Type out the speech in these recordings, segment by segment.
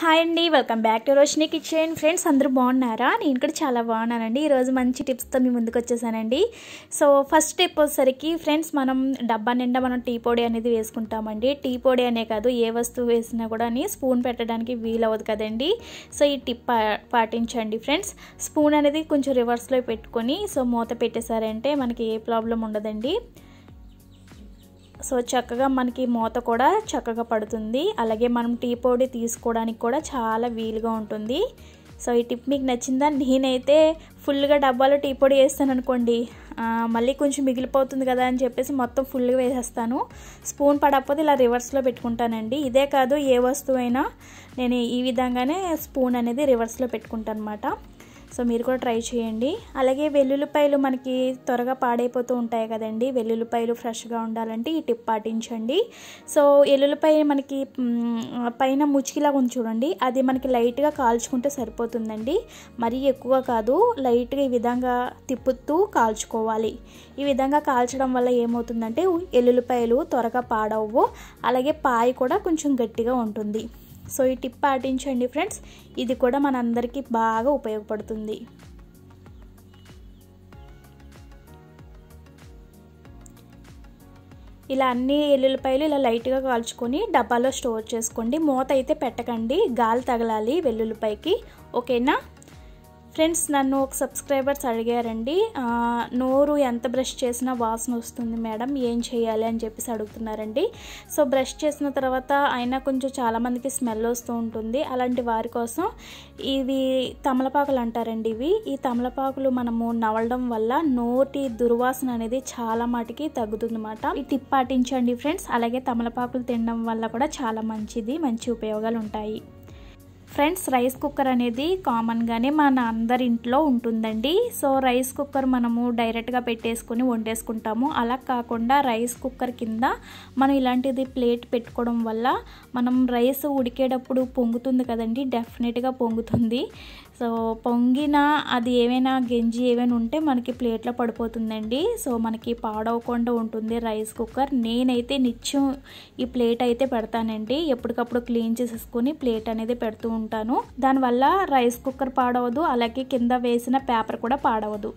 hi అండి welcome back to Roshini kitchen friends అందరూ బాగున్నారా నేను కూడా చాలా బాగున్నానండి ఈరోజు మంచి టిప్స్తో మీ ముందుకు వచ్చేసానండి సో ఫస్ట్ టిప్ వచ్చేసరికి ఫ్రెండ్స్ మనం డబ్బా నిండా మనం టీ పొడి అనేది వేసుకుంటామండి టీ పొడి అనే కాదు ఏ వస్తువు వేసినా కూడా స్పూన్ పెట్టడానికి వీలవ్వదు కదండి సో ఈ టిప్ పాటించండి ఫ్రెండ్స్ స్పూన్ అనేది కొంచెం రివర్స్లో పెట్టుకొని సో మూత పెట్టేశారంటే మనకి ఏ ప్రాబ్లం ఉండదండి సో చక్కగా మనకి మూత కూడా చక్కగా పడుతుంది అలాగే మనం టీ పొడి తీసుకోవడానికి కూడా చాలా వీలుగా ఉంటుంది సో ఈ టిప్ మీకు నచ్చిందా నేనైతే ఫుల్గా డబ్బాలో టీ పొడి వేస్తాను అనుకోండి మళ్ళీ కొంచెం మిగిలిపోతుంది కదా అని చెప్పేసి మొత్తం ఫుల్గా వేసేస్తాను స్పూన్ పడకపోతే ఇలా రివర్స్లో పెట్టుకుంటానండి ఇదే కాదు ఏ వస్తువైనా నేను ఈ విధంగానే స్పూన్ అనేది రివర్స్లో పెట్టుకుంటాను అనమాట సో మీరు కూడా ట్రై చేయండి అలాగే వెల్లుల్లిపాయలు మనకి త్వరగా పాడైపోతూ ఉంటాయి కదండి వెల్లుల్లిపాయలు ఫ్రెష్గా ఉండాలంటే ఈ టిప్ పాటించండి సో ఎల్లుల్లిపాయ మనకి పైన ముచికిలా ఉంది చూడండి అది మనకి లైట్గా కాల్చుకుంటే సరిపోతుందండి మరీ ఎక్కువ కాదు లైట్గా ఈ విధంగా తిప్పుతూ కాల్చుకోవాలి ఈ విధంగా కాల్చడం వల్ల ఏమవుతుందంటే ఎల్లుల్లిపాయలు త్వరగా పాడవు అలాగే పాయ కూడా కొంచెం గట్టిగా ఉంటుంది సో ఈ టిప్ పాటించండి ఫ్రెండ్స్ ఇది కూడా మనందరికీ బాగా ఉపయోగపడుతుంది ఇలా అన్ని ఎల్లుల్లిపాయలు ఇలా లైట్గా కాల్చుకొని డబ్బాలో స్టోర్ చేసుకోండి మూత అయితే పెట్టకండి గాలి తగలాలి వెల్లుల్లిపాయకి ఓకేనా ఫ్రెండ్స్ నన్ను ఒక సబ్స్క్రైబర్స్ అడిగారండి నోరు ఎంత బ్రష్ చేసినా వాసన వస్తుంది మేడం ఏం చేయాలి అని చెప్పేసి అడుగుతున్నారండి సో బ్రష్ చేసిన తర్వాత అయినా కొంచెం చాలామందికి స్మెల్ వస్తూ ఉంటుంది అలాంటి వారి కోసం ఇవి తమలపాకులు అంటారండి ఇవి ఈ తమలపాకులు మనము నవలడం వల్ల నోటి దుర్వాసన అనేది చాలా మటుకి తగ్గుతుందన్నమాట ఈ టిప్ పాటించండి ఫ్రెండ్స్ అలాగే తమలపాకులు తినడం వల్ల కూడా చాలా మంచిది మంచి ఉపయోగాలు ఉంటాయి ఫ్రెండ్స్ రైస్ కుక్కర్ అనేది కామన్గానే మన అందరి ఇంట్లో ఉంటుందండి సో రైస్ కుక్కర్ మనము డైరెక్ట్గా పెట్టేసుకుని వండేసుకుంటాము అలా కాకుండా రైస్ కుక్కర్ కింద మనం ఇలాంటిది ప్లేట్ పెట్టుకోవడం వల్ల మనం రైస్ ఉడికేటప్పుడు పొంగుతుంది కదండి డెఫినెట్గా పొంగుతుంది సో పొంగిన అది ఏమైనా గెంజి ఏమైనా ఉంటే మనకి ప్లేట్లో పడిపోతుందండి సో మనకి పాడవకుండా ఉంటుంది రైస్ కుక్కర్ నేనైతే నిత్యం ఈ ప్లేట్ అయితే పెడతానండి ఎప్పటికప్పుడు క్లీన్ చేసేసుకొని ప్లేట్ అనేది పెడుతూ ఉంటాను దానివల్ల రైస్ కుక్కర్ పాడవదు అలాగే కింద వేసిన పేపర్ కూడా పాడవదు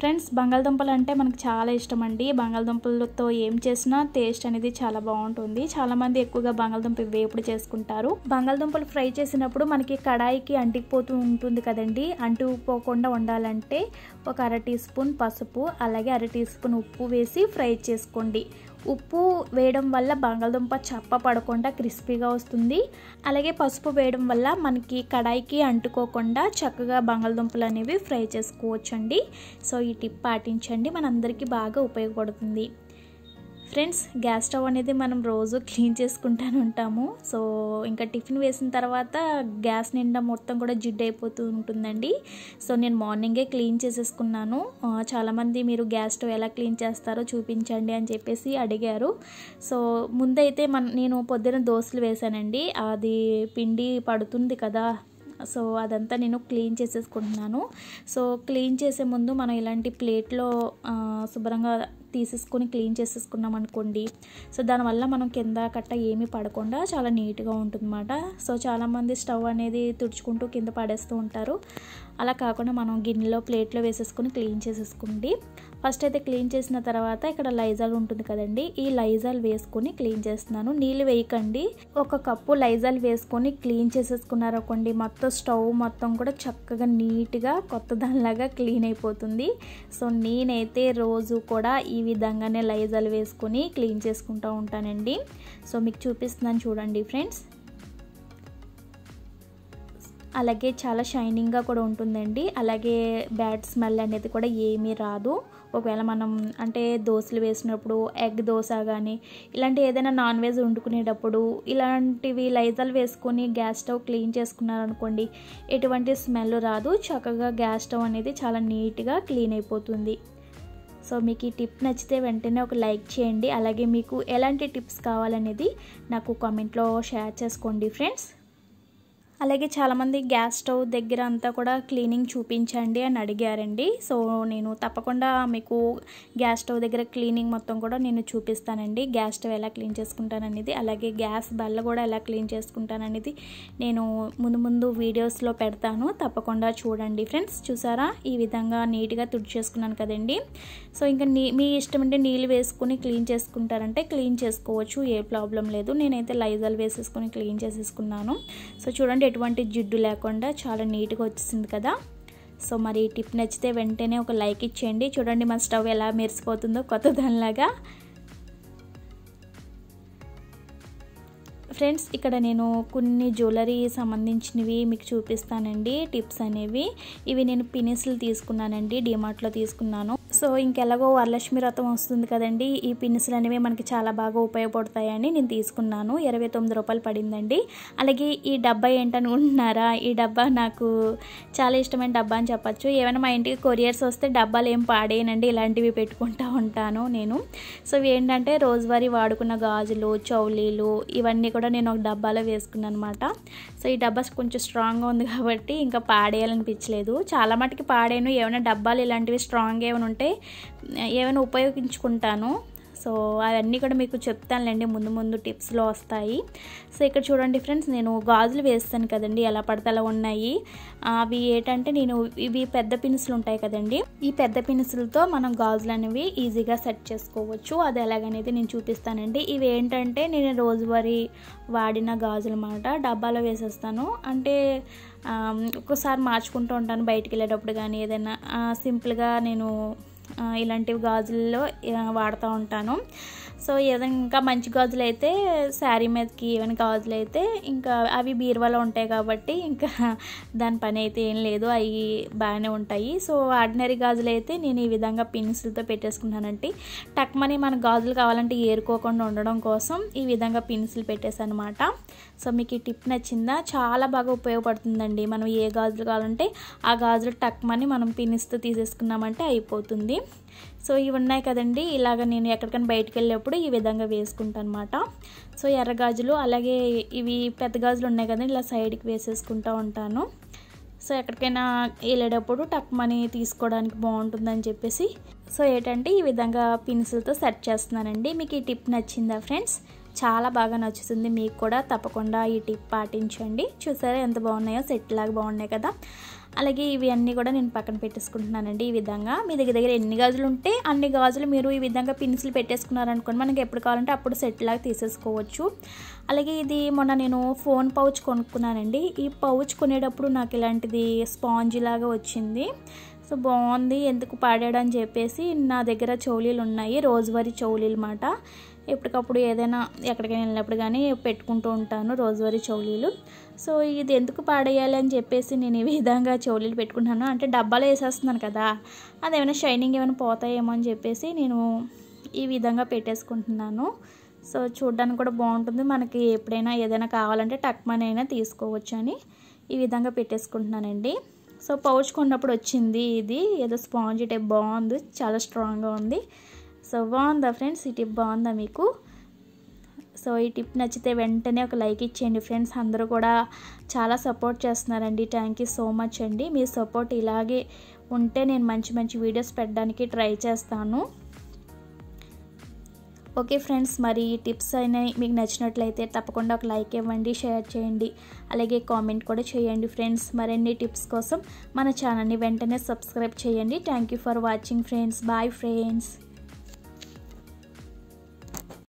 ఫ్రెండ్స్ బంగాళదుంపలు అంటే మనకు చాలా ఇష్టం అండి బంగాళదుంపలతో ఏం చేసినా టేస్ట్ అనేది చాలా బాగుంటుంది చాలామంది ఎక్కువగా బంగాళదుంప వేపుడు చేసుకుంటారు బంగాళదుంపలు ఫ్రై చేసినప్పుడు మనకి కడాయికి అంటికిపోతూ ఉంటుంది కదండి అంటుకుపోకుండా ఉండాలంటే ఒక అర టీ స్పూన్ పసుపు అలాగే అర టీ స్పూన్ ఉప్పు వేసి ఫ్రై చేసుకోండి ఉప్పు వేయడం వల్ల బంగాళదుంప చప్ప పడకుండా క్రిస్పీగా వస్తుంది అలాగే పసుపు వేయడం వల్ల మనకి కడాయికి అంటుకోకుండా చక్కగా బంగాళదుంపలు అనేవి ఫ్రై చేసుకోవచ్చండి సో ఈ టిప్ పాటించండి మనందరికీ బాగా ఉపయోగపడుతుంది ఫ్రెండ్స్ గ్యాస్ స్టవ్ అనేది మనం రోజు క్లీన్ చేసుకుంటాను ఉంటాము సో ఇంకా టిఫిన్ వేసిన తర్వాత గ్యాస్ నిండా మొత్తం కూడా జిడ్ అయిపోతూ ఉంటుందండి సో నేను మార్నింగే క్లీన్ చేసేసుకున్నాను చాలామంది మీరు గ్యాస్ స్టవ్ ఎలా క్లీన్ చేస్తారో చూపించండి అని చెప్పేసి అడిగారు సో ముందైతే మన నేను పొద్దున దోశలు వేశానండి అది పిండి పడుతుంది కదా సో అదంతా నేను క్లీన్ చేసేసుకుంటున్నాను సో క్లీన్ చేసే ముందు మనం ఇలాంటి ప్లేట్లో శుభ్రంగా తీసేసుకొని క్లీన్ చేసేసుకున్నాం అనుకోండి సో దానివల్ల మనం కింద కట్ట ఏమీ పడకుండా చాలా నీట్గా ఉంటుందన్నమాట సో చాలామంది స్టవ్ అనేది తుడుచుకుంటూ కింద పడేస్తూ ఉంటారు అలా కాకుండా మనం గిన్నెలో ప్లేట్లో వేసేసుకొని క్లీన్ చేసేసుకోండి ఫస్ట్ అయితే క్లీన్ చేసిన తర్వాత ఇక్కడ లైజాల్ ఉంటుంది కదండి ఈ లైజాల్ వేసుకొని క్లీన్ చేస్తున్నాను నీళ్ళు వేయకండి ఒక కప్పు లైజాల్ వేసుకొని క్లీన్ చేసేసుకున్నారు మొత్తం స్టవ్ మొత్తం కూడా చక్కగా నీట్గా కొత్త దానిలాగా క్లీన్ అయిపోతుంది సో నేనైతే రోజు కూడా ఈ ఈ విధంగానే లైజాలు వేసుకొని క్లీన్ చేసుకుంటూ ఉంటానండి సో మీకు చూపిస్తున్నాను చూడండి ఫ్రెండ్స్ అలాగే చాలా షైనింగ్గా కూడా ఉంటుందండి అలాగే బ్యాడ్ స్మెల్ అనేది కూడా ఏమీ రాదు ఒకవేళ మనం అంటే దోశలు వేసినప్పుడు ఎగ్ దోశ కానీ ఇలాంటి ఏదైనా నాన్ వెజ్ వండుకునేటప్పుడు ఇలాంటివి లైజాలు వేసుకొని గ్యాస్ స్టవ్ క్లీన్ చేసుకున్నారనుకోండి ఎటువంటి స్మెల్ రాదు చక్కగా గ్యాస్ స్టవ్ అనేది చాలా నీట్గా క్లీన్ అయిపోతుంది సో మీకు ఈ టిప్ నచ్చితే వెంటనే ఒక లైక్ చేయండి అలాగే మీకు ఎలాంటి టిప్స్ కావాలనేది నాకు కామెంట్లో షేర్ చేసుకోండి ఫ్రెండ్స్ అలాగే చాలామంది గ్యాస్ స్టవ్ దగ్గర అంతా కూడా క్లీనింగ్ చూపించండి అని అడిగారండి సో నేను తప్పకుండా మీకు గ్యాస్ స్టవ్ దగ్గర క్లీనింగ్ మొత్తం కూడా నేను చూపిస్తానండి గ్యాస్ స్టవ్ ఎలా క్లీన్ చేసుకుంటాననేది అలాగే గ్యాస్ బల్ల కూడా ఎలా క్లీన్ చేసుకుంటాననేది నేను ముందు ముందు వీడియోస్లో పెడతాను తప్పకుండా చూడండి ఫ్రెండ్స్ చూసారా ఈ విధంగా నీట్గా తుడి చేసుకున్నాను కదండి సో ఇంకా నీ మీ ఇష్టం అంటే నీళ్ళు వేసుకుని క్లీన్ చేసుకుంటారంటే క్లీన్ చేసుకోవచ్చు ఏ ప్రాబ్లం లేదు నేనైతే లైజల్ వేసేసుకొని క్లీన్ చేసేసుకున్నాను సో చూడండి ఎటువంటి జిడ్డు లేకుండా చాలా నీట్గా వచ్చేసింది కదా సో మరి టిప్ నచ్చితే వెంటనే ఒక లైక్ ఇచ్చేయండి చూడండి మన స్టవ్ ఎలా మెరిసిపోతుందో కొత్త దానిలాగా ఫ్రెండ్స్ ఇక్కడ నేను కొన్ని జ్యువెలరీ సంబంధించినవి మీకు చూపిస్తానండి టిప్స్ అనేవి ఇవి నేను పినిస్లు తీసుకున్నానండి డిమార్ట్లో తీసుకున్నాను సో ఇంకెలాగో వరలక్ష్మి వ్రతం వస్తుంది కదండి ఈ పిన్సులు అనేవి మనకి చాలా బాగా ఉపయోగపడతాయని నేను తీసుకున్నాను ఇరవై తొమ్మిది రూపాయలు పడిందండి అలాగే ఈ డబ్బా ఏంటనుకుంటున్నారా ఈ డబ్బా నాకు చాలా ఇష్టమైన డబ్బా అని చెప్పచ్చు ఏమైనా మా ఇంటికి కొరియర్స్ వస్తే డబ్బాలు ఏం పాడేయనండి ఇలాంటివి పెట్టుకుంటూ ఉంటాను నేను సో ఏంటంటే రోజువారీ వాడుకున్న గాజులు చౌలీలు ఇవన్నీ కూడా నేను ఒక డబ్బాలో వేసుకున్నాను అనమాట సో ఈ డబ్బా కొంచెం స్ట్రాంగ్గా ఉంది కాబట్టి ఇంకా పాడేయాలనిపించలేదు చాలా మటుకి పాడేను ఏమైనా డబ్బాలు ఇలాంటివి స్ట్రాంగ్ ఏమైనా ఉంటే ఉంటాయి ఏమైనా ఉపయోగించుకుంటాను సో అవన్నీ కూడా మీకు చెప్తానులేండి ముందు ముందు టిప్స్లో వస్తాయి సో ఇక్కడ చూడండి ఫ్రెండ్స్ నేను గాజులు వేస్తాను కదండి ఎలా పడతలా ఉన్నాయి అవి ఏంటంటే నేను ఇవి పెద్ద పిన్సులు ఉంటాయి కదండి ఈ పెద్ద పిన్సులతో మనం గాజులు అనేవి ఈజీగా సెట్ చేసుకోవచ్చు అది ఎలాగనేది నేను చూపిస్తానండి ఇవి ఏంటంటే నేను రోజువారీ వాడిన గాజులు అనమాట డబ్బాలో వేసేస్తాను అంటే ఒక్కోసారి మార్చుకుంటూ ఉంటాను బయటికి వెళ్ళేటప్పుడు కానీ ఏదైనా సింపుల్గా నేను ఇలాంటివి గాజుల్లో వాడుతూ ఉంటాను సో ఏదైనా ఇంకా మంచి గాజులు అయితే శారీ మీదకి ఏమైనా గాజులు అయితే ఇంకా అవి బీరువాలో ఉంటాయి కాబట్టి ఇంకా దాని పని అయితే ఏం లేదు అవి బాగానే ఉంటాయి సో ఆర్డినరీ గాజులు అయితే నేను ఈ విధంగా పిన్స్తో పెట్టేసుకున్నానంటే టక్మని మన గాజులు కావాలంటే ఏరుకోకుండా ఉండడం కోసం ఈ విధంగా పిన్సులు పెట్టేశాను అనమాట సో మీకు ఈ టిప్ నచ్చిందా చాలా బాగా ఉపయోగపడుతుందండి మనం ఏ గాజులు కావాలంటే ఆ గాజులు టక్మని మనం పిన్స్తో తీసేసుకున్నామంటే అయిపోతుంది సో ఇవి ఉన్నాయి కదండి ఇలాగ నేను ఎక్కడికైనా బయటకు వెళ్ళేప్పుడు ఈ విధంగా వేసుకుంటాను అనమాట సో ఎర్ర గాజులు అలాగే ఇవి పెద్ద గాజులు ఉన్నాయి కదండి ఇలా సైడ్కి వేసేసుకుంటూ ఉంటాను సో ఎక్కడికైనా వెళ్ళేటప్పుడు టక్ మనీ తీసుకోవడానికి బాగుంటుందని చెప్పేసి సో ఏంటంటే ఈ విధంగా పిన్సిల్తో సెట్ చేస్తున్నానండి మీకు ఈ టిప్ నచ్చిందా ఫ్రెండ్స్ చాలా బాగా నచ్చుతుంది మీకు కూడా తప్పకుండా ఈ టిప్ పాటించండి చూసారా ఎంత బాగున్నాయో సెట్ లాగా బాగున్నాయి కదా అలాగే ఇవి అన్నీ కూడా నేను పక్కన పెట్టేసుకుంటున్నానండి ఈ విధంగా మీ దగ్గర దగ్గర ఎన్ని గాజులు ఉంటే అన్ని గాజులు మీరు ఈ విధంగా పిన్సులు పెట్టేసుకున్నారనుకోండి మనకి ఎప్పుడు కావాలంటే అప్పుడు సెట్ లాగా తీసేసుకోవచ్చు అలాగే ఇది మొన్న నేను ఫోన్ పౌచ్ కొనుక్కున్నానండి ఈ పౌచ్ కొనేటప్పుడు నాకు ఇలాంటిది స్పాంజ్ లాగా వచ్చింది సో బాగుంది ఎందుకు పాడాడని చెప్పేసి నా దగ్గర చౌలీలు ఉన్నాయి రోజువారీ చౌలీలు మాట ఎప్పటికప్పుడు ఏదైనా ఎక్కడికైనా వెళ్ళినప్పుడు కానీ పెట్టుకుంటూ ఉంటాను రోజువారీ చౌలీలు సో ఇది ఎందుకు పాడేయాలి అని చెప్పేసి నేను ఈ విధంగా చౌలీలు పెట్టుకుంటాను అంటే డబ్బాలో వేసేస్తున్నాను కదా అది ఏమైనా షైనింగ్ ఏమైనా పోతాయేమో అని చెప్పేసి నేను ఈ విధంగా పెట్టేసుకుంటున్నాను సో చూడడానికి కూడా బాగుంటుంది మనకి ఎప్పుడైనా ఏదైనా కావాలంటే టక్ మనైనా తీసుకోవచ్చు అని ఈ విధంగా పెట్టేసుకుంటున్నానండి సో పౌచ్ కొన్నప్పుడు వచ్చింది ఇది ఏదో స్పాంజ్ టైప్ బాగుంది చాలా స్ట్రాంగ్గా ఉంది సో బాగుందా ఫ్రెండ్స్ ఈ టిప్ బాగుందా మీకు సో ఈ టిప్ నచ్చితే వెంటనే ఒక లైక్ ఇచ్చేయండి ఫ్రెండ్స్ అందరూ కూడా చాలా సపోర్ట్ చేస్తున్నారండి థ్యాంక్ యూ సో మచ్ అండి మీ సపోర్ట్ ఇలాగే ఉంటే నేను మంచి మంచి వీడియోస్ పెట్టడానికి ట్రై చేస్తాను ఓకే ఫ్రెండ్స్ మరి ఈ టిప్స్ అయినాయి మీకు నచ్చినట్లయితే తప్పకుండా ఒక లైక్ ఇవ్వండి షేర్ చేయండి అలాగే కామెంట్ కూడా చేయండి ఫ్రెండ్స్ మరిన్ని టిప్స్ కోసం మన ఛానల్ని వెంటనే సబ్స్క్రైబ్ చేయండి thank for watching friends bye friends